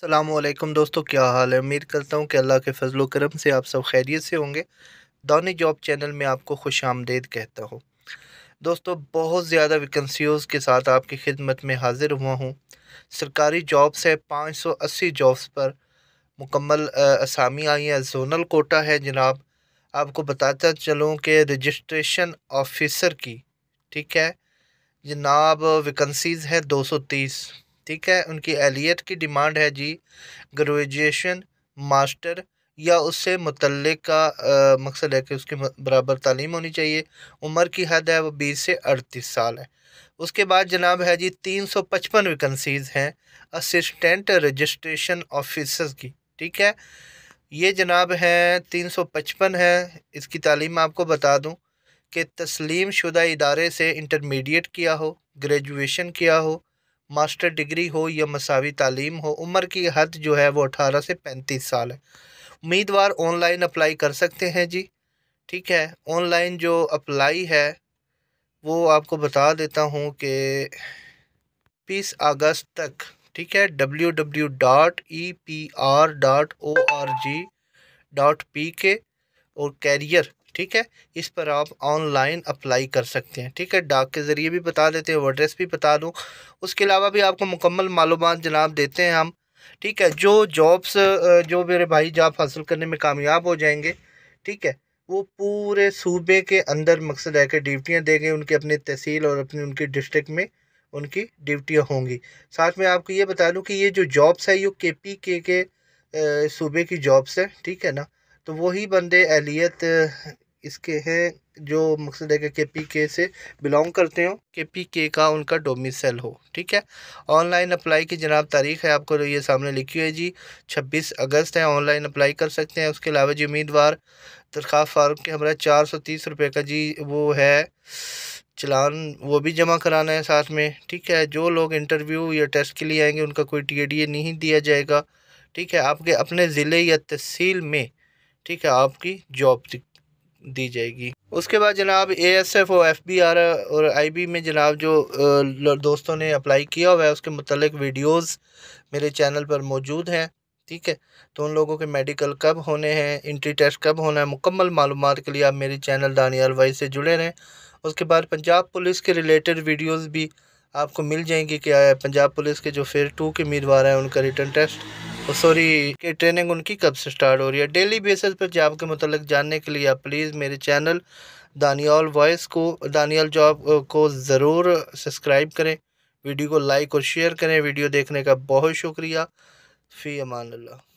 السلام علیکم دوستو کیا حال ہے امید کرتا ہوں کہ اللہ کے فضل و کرم سے آپ سب خیریت سے ہوں گے دونی جاب چینل میں آپ کو خوش آمدید کہتا ہوں دوستو بہت زیادہ ویکنسیوز کے ساتھ آپ کی خدمت میں حاضر ہوا ہوں سرکاری جابس ہے پانچ سو اسی جابس پر مکمل اسامی آئی ہیں زونل کوٹا ہے جناب آپ کو بتاتا چلوں کہ رجسٹریشن آفیسر کی ٹھیک ہے جناب ویکنسیز ہیں دو سو تیس ٹھیک ہے ان کی اہلیت کی ڈیمانڈ ہے جی گریجویشن ماسٹر یا اس سے متعلق کا مقصد ہے کہ اس کی برابر تعلیم ہونی چاہیے عمر کی حد ہے وہ بیس سے اڑتیس سال ہے اس کے بعد جناب ہے جی تین سو پچپن ویکنسیز ہیں اسسٹینٹ رجسٹریشن آفیسز کی ٹھیک ہے یہ جناب ہے تین سو پچپن ہے اس کی تعلیم میں آپ کو بتا دوں کہ تسلیم شدہ ادارے سے انٹرمیڈیٹ کیا ہو گریجویشن کیا ہو ماسٹر ڈگری ہو یا مساوی تعلیم ہو عمر کی حد جو ہے وہ اٹھارہ سے پینتیس سال ہے امیدوار آن لائن اپلائی کر سکتے ہیں جی ٹھیک ہے آن لائن جو اپلائی ہے وہ آپ کو بتا دیتا ہوں کہ بیس اگست تک ٹھیک ہے W W dot E P R dot O R G dot P K اور کیریئر ٹھیک ہے اس پر آپ آن لائن اپلائی کر سکتے ہیں ٹھیک ہے ڈاک کے ذریعے بھی بتا دیتے ہیں ایڈریس بھی بتا دوں اس کے علاوہ بھی آپ کو مکمل معلومات جناب دیتے ہیں ہم ٹھیک ہے جو جابس جو میرے بھائی جاب حاصل کرنے میں کامیاب ہو جائیں گے ٹھیک ہے وہ پورے صوبے کے اندر مقصد ہے کہ ڈیوٹیاں دے گے ان کی اپنی تحصیل اور اپنی ان کی ڈسٹرکٹ میں ان کی ڈیوٹیاں ہوں گی ساتھ میں آپ کو یہ بتا دوں کہ یہ جو جابس ہے یہ کے پی کے کے صوبے کی جابس ہے ٹھیک ہے نا تو وہی بندے اہلیت اس کے ہیں جو مقصد ہے کہ کے پی کے سے بلانگ کرتے ہوں کے پی کے کا ان کا ڈومیسل ہو ٹھیک ہے آن لائن اپلائی کی جناب تاریخ ہے آپ کو یہ سامنے لکھی ہوئی جی چھبیس اگست ہے آن لائن اپلائی کر سکتے ہیں اس کے علاوہ جی امیدوار درخواست فارم کے ہمارا چار سو تیس روپے کا جی وہ ہے چلان وہ بھی جمع کرانا ہے ساتھ میں ٹھیک ہے جو لوگ انٹرویو یا ٹیسٹ کے لیے آئیں گے ان کا کوئی ٹی اے ڈی اے نہیں دیا جائے گا ٹھیک ہے آپ کے اپنے ضلع یا تحصیل میں ٹھیک ہے آپ کی جاب دی جائے گی اس کے بعد جناب اے ایس ایف اور ایف بی آر اور آئی بی میں جناب جو دوستوں نے اپلائی کیا ہوا ہے اس کے متعلق ویڈیوز میرے چینل پر موجود ہیں ٹھیک ہے تو ان لوگوں کے میڈیکل کب ہونے ہیں انٹری ٹیسٹ کب ہونا ہے مکمل معلومات کے لیے آپ میرے چینل دانیال وائی سے جڑے رہیں اس کے بعد پنجاب پولیس کے ریلیٹڈ ویڈیوز بھی آپ کو مل جائیں گی کہ پنجاب پولیس کے جو فیئر ٹو کے امیدوار ہیں ان کا ریٹرن ٹیسٹ سوری oh, کہ ٹریننگ ان کی کب سے سٹارٹ ہو رہی ہے ڈیلی بیسس پر جاب کے متعلق جاننے کے لیے آپ پلیز میرے چینل دانیال وائس کو دانیال جاب uh, کو ضرور سبسکرائب کریں ویڈیو کو لائک اور شیئر کریں ویڈیو دیکھنے کا بہت شکریہ فی امان اللہ